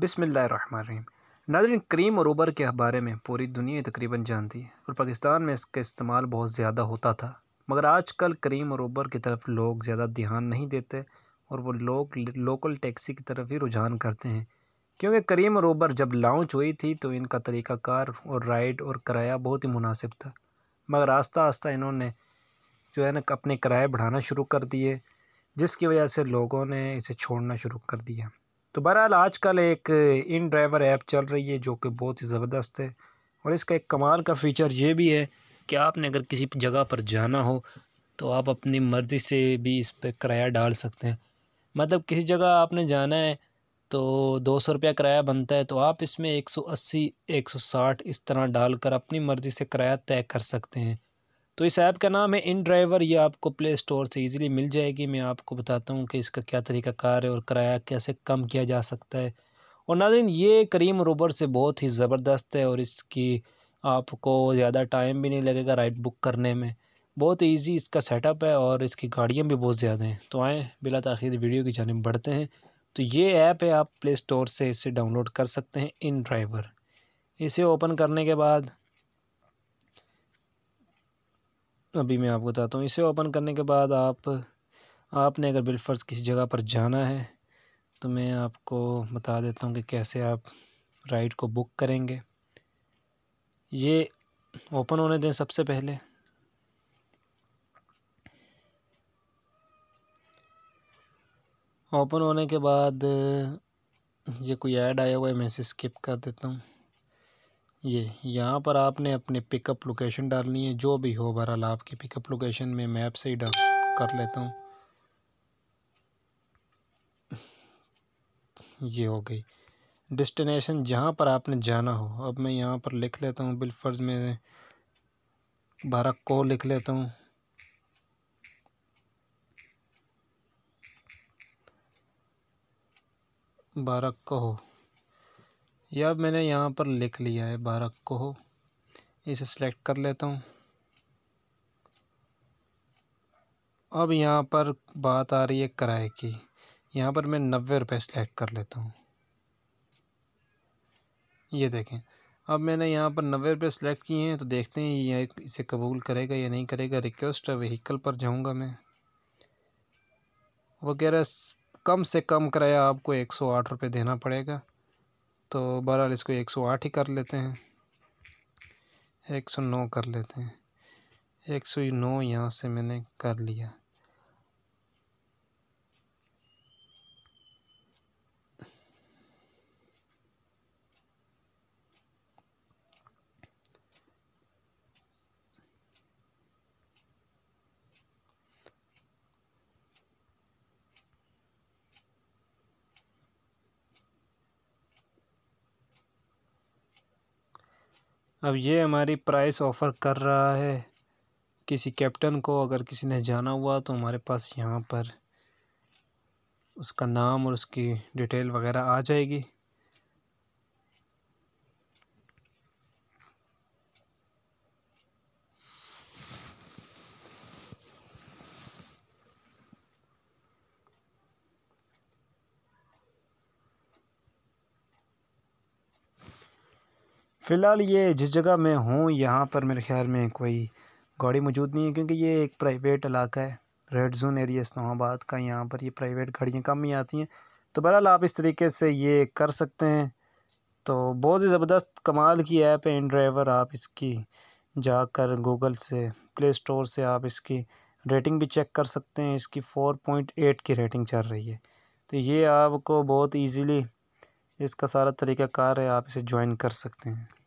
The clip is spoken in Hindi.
बिसमीम नादरीन क्रीम और उबर के बारे में पूरी दुनिया तकरीबन जानती है और पाकिस्तान में इसका इस्तेमाल बहुत ज़्यादा होता था मगर आजकल क्रीम और उबर की तरफ लोग ज़्यादा ध्यान नहीं देते और वो लोग लोकल टैक्सी की तरफ ही रुझान करते हैं क्योंकि करीम और उबर जब लॉन्च हुई थी तो इनका तरीक़ाकार और राइड और किराया बहुत ही मुनासिब था मगर आस्ता आस्ता इन्होंने जो है ना अपने किराए बढ़ाना शुरू कर दिए जिसकी वजह से लोगों ने इसे छोड़ना शुरू कर दिया तो बहरहाल आजकल एक इन ड्राइवर ऐप चल रही है जो कि बहुत ही ज़बरदस्त है और इसका एक कमाल का फ़ीचर ये भी है कि आपने अगर किसी जगह पर जाना हो तो आप अपनी मर्ज़ी से भी इस पर किराया डाल सकते हैं मतलब किसी जगह आपने जाना है तो दो सौ रुपया किराया बनता है तो आप इसमें एक सौ अस्सी एक सौ साठ इस तरह डाल कर अपनी मर्ज़ी से किराया तय कर सकते हैं तो इस ऐप का नाम है इन ड्राइवर ये आपको प्ले स्टोर से इजीली मिल जाएगी मैं आपको बताता हूँ कि इसका क्या तरीका कार है और किराया कैसे कम किया जा सकता है और दिन ये करीम रोबर से बहुत ही ज़बरदस्त है और इसकी आपको ज़्यादा टाइम भी नहीं लगेगा राइड बुक करने में बहुत ईजी इसका सेटअप है और इसकी गाड़ियाँ भी बहुत ज़्यादा हैं तो आएँ बिला तखिर वीडियो की जानब बढ़ते हैं तो ये ऐप है आप प्ले स्टोर से इसे डाउनलोड कर सकते हैं इन ड्राइवर इसे ओपन करने के बाद अभी मैं आपको बताता हूँ इसे ओपन करने के बाद आप आपने अगर बिलफर्स किसी जगह पर जाना है तो मैं आपको बता देता हूँ कि कैसे आप राइड को बुक करेंगे ये ओपन होने दें सबसे पहले ओपन होने के बाद ये कोई ऐड आया हुआ है मैं इसे स्किप कर देता हूँ ये यहाँ पर आपने अपने पिकअप लोकेशन डालनी है जो भी हो बहरहाल आपकी पिकअप लोकेशन में मैप से ही डाल कर लेता हूँ ये हो गई डिस्टिनेशन जहाँ पर आपने जाना हो अब मैं यहाँ पर लिख लेता हूँ बिलफर्ज में बारह को लिख लेता हूँ बारह को या अब मैंने यहाँ पर लिख लिया है बारह को इसे सेलेक्ट कर लेता हूँ अब यहाँ पर बात आ रही है किराए की यहाँ पर मैं नब्बे रुपये सेलेक्ट कर लेता हूँ ये देखें अब मैंने यहाँ पर नब्बे रुपये सेलेक्ट किए हैं तो देखते हैं ये इसे कबूल करेगा या नहीं करेगा रिक्वेस्ट वहीकल पर जाऊँगा मैं वगैरह कम से कम किराया आपको एक सौ आठ रुपये देना पड़ेगा तो बहरहाल इसको एक सौ आठ ही कर लेते हैं एक सौ नौ कर लेते हैं एक सौ नौ यहाँ से मैंने कर लिया अब ये हमारी प्राइस ऑफ़र कर रहा है किसी कैप्टन को अगर किसी ने जाना हुआ तो हमारे पास यहाँ पर उसका नाम और उसकी डिटेल वगैरह आ जाएगी फ़िलहाल ये जिस जगह मैं हूँ यहाँ पर मेरे ख़्याल में कोई गाड़ी मौजूद नहीं है क्योंकि ये एक प्राइवेट इलाका है रेड जोन एरिया इस्लामाबाद का यहाँ पर ये प्राइवेट गाड़ियाँ कम ही आती हैं तो बहरहाल आप इस तरीके से ये कर सकते हैं तो बहुत ही ज़बरदस्त कमाल की ऐप है इन ड्राइवर आप इसकी जाकर गूगल से प्ले स्टोर से आप इसकी रेटिंग भी चेक कर सकते हैं इसकी फ़ोर पॉइंट एट की रेटिंग चल रही है तो ये आपको बहुत ईजीली इसका सारा तरीका कार है आप इसे ज्वाइन कर सकते हैं